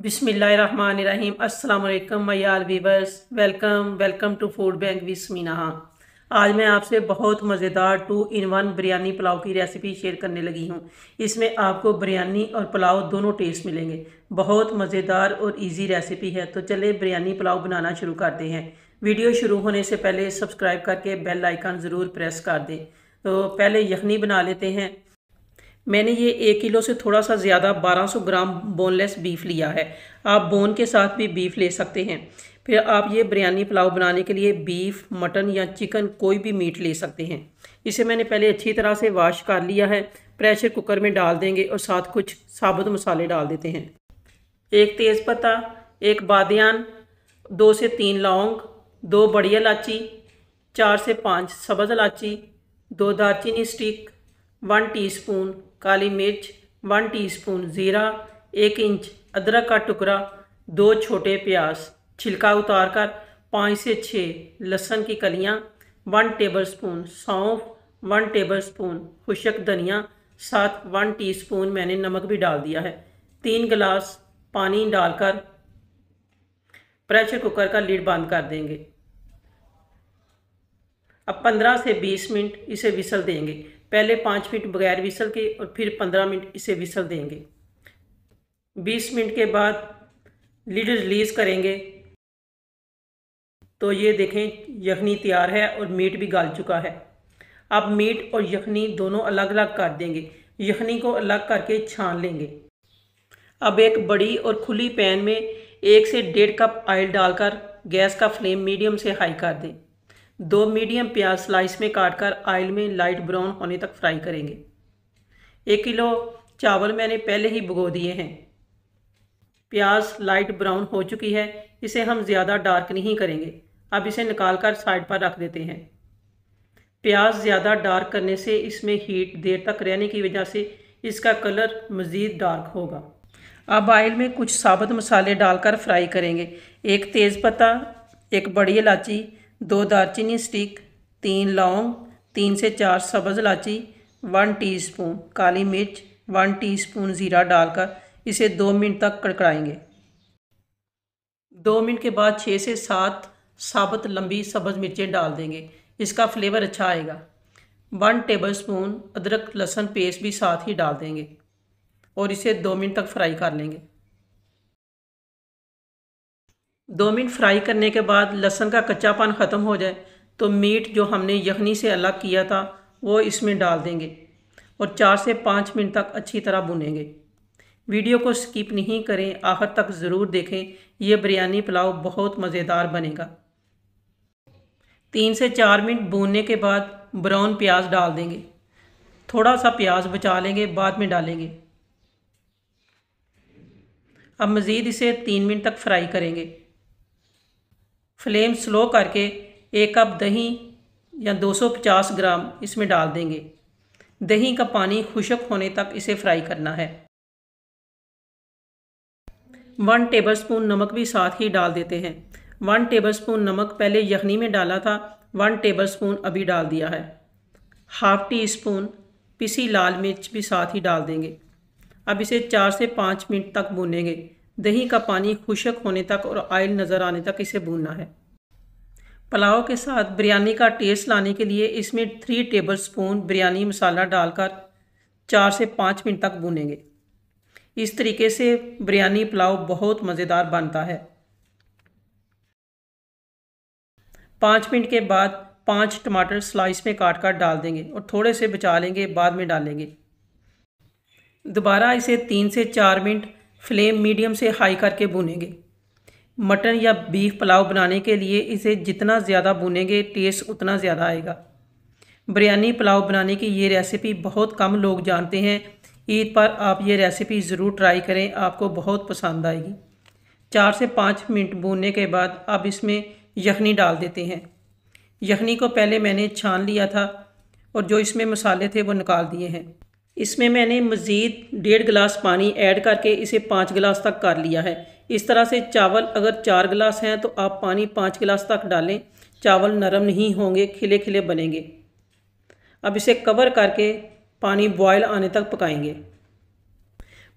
बिसमीम् अल्लाम मयाल viewers welcome welcome to food bank विसमीनहा आज मैं आपसे बहुत मज़ेदार two in one biryani pulao की रेसिपी शेयर करने लगी हूँ इसमें आपको बिरयानी और पुलाव दोनों टेस्ट मिलेंगे बहुत मज़ेदार और इजी रेसिपी है तो चले बिरयानी पुलाव बनाना शुरू करते हैं वीडियो शुरू होने से पहले सब्सक्राइब करके बेल आइकन ज़रूर प्रेस कर दें तो पहले यखनी बना लेते हैं मैंने ये एक किलो से थोड़ा सा ज़्यादा 1200 ग्राम बोनलेस बीफ लिया है आप बोन के साथ भी बीफ ले सकते हैं फिर आप ये बिरयानी पुलाव बनाने के लिए बीफ मटन या चिकन कोई भी मीट ले सकते हैं इसे मैंने पहले अच्छी तरह से वाश कर लिया है प्रेशर कुकर में डाल देंगे और साथ कुछ साबुत मसाले डाल देते हैं एक तेज़पत्ता एक बादियान दो से तीन लौंग दो बड़ी इलाची चार से पाँच सब्ज़ इलायची दो दालचीनी स्टिक वन टीस्पून काली मिर्च वन टीस्पून ज़ीरा एक इंच अदरक का टुकड़ा दो छोटे प्याज छिलका उतार कर पाँच से छः लहसुन की कलियाँ वन टेबलस्पून सौंफ वन टेबलस्पून खुशक धनिया साथ वन टीस्पून मैंने नमक भी डाल दिया है तीन गिलास पानी डालकर प्रेशर कुकर का लीड बंद कर देंगे अब पंद्रह से बीस मिनट इसे विसल देंगे पहले पाँच मिनट बगैर विसल के और फिर पंद्रह मिनट इसे विसल देंगे बीस मिनट के बाद लीड रिलीज करेंगे तो ये देखें यखनी तैयार है और मीट भी गाल चुका है अब मीट और यखनी दोनों अलग अलग कर देंगे यखनी को अलग करके छान लेंगे अब एक बड़ी और खुली पैन में एक से डेढ़ कप ऑयल डालकर गैस का फ्लेम मीडियम से हाई कर दें दो मीडियम प्याज स्लाइस में काटकर आयल में लाइट ब्राउन होने तक फ्राई करेंगे एक किलो चावल मैंने पहले ही भगो दिए हैं प्याज लाइट ब्राउन हो चुकी है इसे हम ज़्यादा डार्क नहीं करेंगे अब इसे निकाल कर साइड पर रख देते हैं प्याज ज़्यादा डार्क करने से इसमें हीट देर तक रहने की वजह से इसका कलर मज़ीद डार्क होगा अब आयल में कुछ साबुत मसाले डालकर फ्राई करेंगे एक तेज़पत्ता एक बड़ी इलायची दो दालचीनी स्टिक तीन लौंग तीन से चार सब्ज़ इलाची वन टीस्पून काली मिर्च वन टीस्पून ज़ीरा डालकर इसे दो मिनट तक कड़कड़ाएंगे दो मिनट के बाद छः से सात साबुत लंबी सब्ज़ मिर्चें डाल देंगे इसका फ्लेवर अच्छा आएगा वन टेबल स्पून अदरक लहसुन पेस्ट भी साथ ही डाल देंगे और इसे दो मिनट तक फ्राई कर लेंगे दो मिनट फ्राई करने के बाद लहसन का पान ख़त्म हो जाए तो मीट जो हमने यखनी से अलग किया था वो इसमें डाल देंगे और चार से पाँच मिनट तक अच्छी तरह भुनेंगे वीडियो को स्किप नहीं करें आखिर तक ज़रूर देखें यह बिरयानी पुलाव बहुत मज़ेदार बनेगा तीन से चार मिनट भूनने के बाद ब्राउन प्याज डाल देंगे थोड़ा सा प्याज बचा लेंगे बाद में डालेंगे अब मज़ीद इसे तीन मिनट तक फ्राई करेंगे फ्लेम स्लो करके एक कप दही या 250 ग्राम इसमें डाल देंगे दही का पानी खुशक होने तक इसे फ्राई करना है वन टेबलस्पून नमक भी साथ ही डाल देते हैं वन टेबलस्पून नमक पहले यखनी में डाला था वन टेबलस्पून अभी डाल दिया है हाफ टी स्पून पिसी लाल मिर्च भी साथ ही डाल देंगे अब इसे चार से पाँच मिनट तक भूनेंगे दही का पानी खुशक होने तक और आयल नज़र आने तक इसे भूनना है पुलाव के साथ बिरयानी का टेस्ट लाने के लिए इसमें three tablespoon biryani masala डालकर चार से पाँच मिनट तक भूनेंगे इस तरीके से बिरयानी पुलाव बहुत मज़ेदार बनता है पाँच मिनट के बाद पाँच टमाटर स्लाइस में काट कर डाल देंगे और थोड़े से बचा लेंगे बाद में डालेंगे दोबारा इसे तीन से चार मिनट फ्लेम मीडियम से हाई करके भुनेंगे मटन या बीफ पुलाव बनाने के लिए इसे जितना ज़्यादा भुनेंगे टेस्ट उतना ज़्यादा आएगा बिरयानी पुलाव बनाने की ये रेसिपी बहुत कम लोग जानते हैं ईद पर आप ये रेसिपी ज़रूर ट्राई करें आपको बहुत पसंद आएगी चार से पाँच मिनट भूनने के बाद अब इसमें यखनी डाल देते हैं यखनी को पहले मैंने छान लिया था और जो इसमें मसाले थे वो निकाल दिए हैं इसमें मैंने मज़ीद डेढ़ गिलास पानी ऐड करके इसे पाँच गिलास तक कर लिया है इस तरह से चावल अगर चार गिलास हैं तो आप पानी पाँच गिलास तक डालें चावल नरम नहीं होंगे खिले खिले बनेंगे अब इसे कवर करके पानी बॉयल आने तक पकाएंगे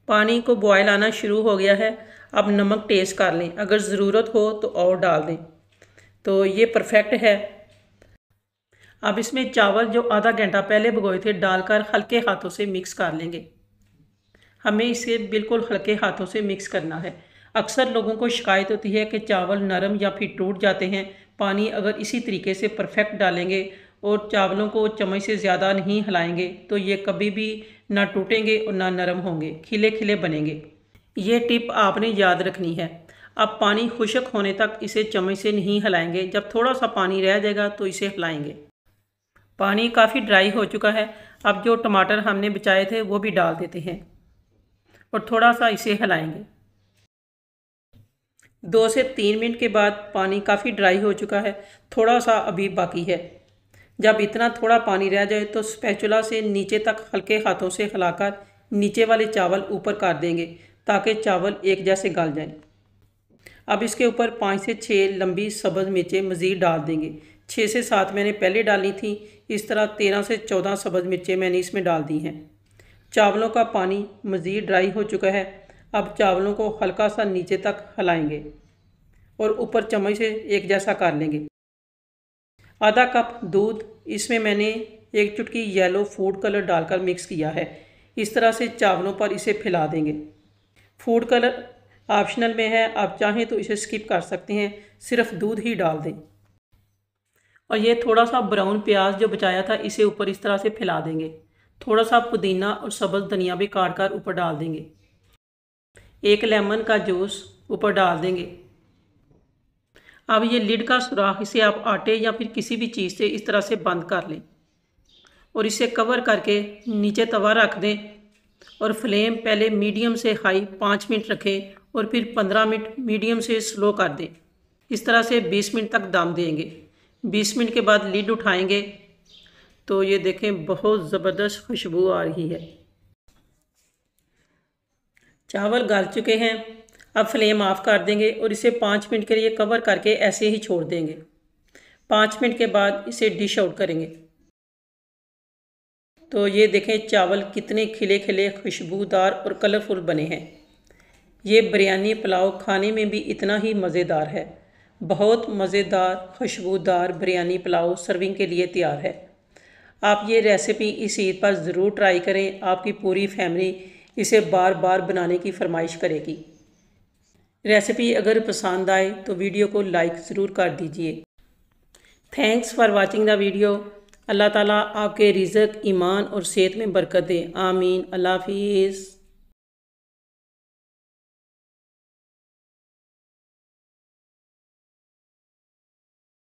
पानी को बॉयल आना शुरू हो गया है अब नमक टेस्ट कर लें अगर ज़रूरत हो तो और डाल दें तो ये परफेक्ट है अब इसमें चावल जो आधा घंटा पहले भगोए थे डालकर हल्के हाथों से मिक्स कर लेंगे हमें इसे बिल्कुल हल्के हाथों से मिक्स करना है अक्सर लोगों को शिकायत होती है कि चावल नरम या फिर टूट जाते हैं पानी अगर इसी तरीके से परफेक्ट डालेंगे और चावलों को चम्मच से ज़्यादा नहीं हिलाएंगे तो ये कभी भी ना टूटेंगे और ना नरम होंगे खिले खिले बनेंगे ये टिप आपने याद रखनी है अब पानी खुशक होने तक इसे चम्मच से नहीं हिलाएंगे जब थोड़ा सा पानी रह जाएगा तो इसे हिलाएंगे पानी काफ़ी ड्राई हो चुका है अब जो टमाटर हमने बचाए थे वो भी डाल देते हैं और थोड़ा सा इसे हिलाएंगे दो से तीन मिनट के बाद पानी काफ़ी ड्राई हो चुका है थोड़ा सा अभी बाकी है जब इतना थोड़ा पानी रह जाए तो स्पैचुला से नीचे तक हल्के हाथों से हिलाकर नीचे वाले चावल ऊपर कर देंगे ताकि चावल एक जैसे गल जाएं। अब इसके ऊपर पाँच से छः लंबी सब्ज़ मिर्चें मज़ीद डाल देंगे छः से सात मैंने पहले डाली थी इस तरह तेरह से चौदह सब्ज़ मिर्चें मैंने इसमें डाल दी हैं चावलों का पानी मज़ीद ड्राई हो चुका है अब चावलों को हल्का सा नीचे तक हलाएंगे और ऊपर चम्मच से एक जैसा कर लेंगे आधा कप दूध इसमें मैंने एक चुटकी येलो फूड कलर डालकर मिक्स किया है इस तरह से चावलों पर इसे फैला देंगे फूड कलर ऑप्शनल में है आप चाहें तो इसे स्किप कर सकते हैं सिर्फ दूध ही डाल दें और ये थोड़ा सा ब्राउन प्याज जो बचाया था इसे ऊपर इस तरह से फैला देंगे थोड़ा सा पुदीना और सबल धनिया भी काट कर ऊपर डाल देंगे एक लेमन का जूस ऊपर डाल देंगे अब ये लिड का सुराख इसे आप आटे या फिर किसी भी चीज़ से इस तरह से बंद कर लें और इसे कवर करके नीचे तवा रख दें और फ्लेम पहले मीडियम से हाई पाँच मिनट रखें और फिर पंद्रह मिनट मीडियम से स्लो कर दें इस तरह से बीस मिनट तक दम देंगे बीस मिनट के बाद लीड उठाएंगे तो ये देखें बहुत ज़बरदस्त खुशबू आ रही है चावल गल चुके हैं अब फ्लेम ऑफ कर देंगे और इसे पाँच मिनट के लिए कवर करके ऐसे ही छोड़ देंगे पाँच मिनट के बाद इसे डिश आउट करेंगे तो ये देखें चावल कितने खिले खिले खुशबूदार और कलरफुल बने हैं ये बिरयानी पुलाव खाने में भी इतना ही मज़ेदार है बहुत मज़ेदार खुशबूदार बिरयानी पुलाव सर्विंग के लिए तैयार है आप ये रेसिपी इस ईद पर ज़रूर ट्राई करें आपकी पूरी फैमिली इसे बार बार बनाने की फरमाइश करेगी रेसिपी अगर पसंद आए तो वीडियो को लाइक ज़रूर कर दीजिए thanks for watching the video अल्लाह ताला आपके रिजक ईमान और सेहत में बरकत दे आमीन अल्लाह हाफिज़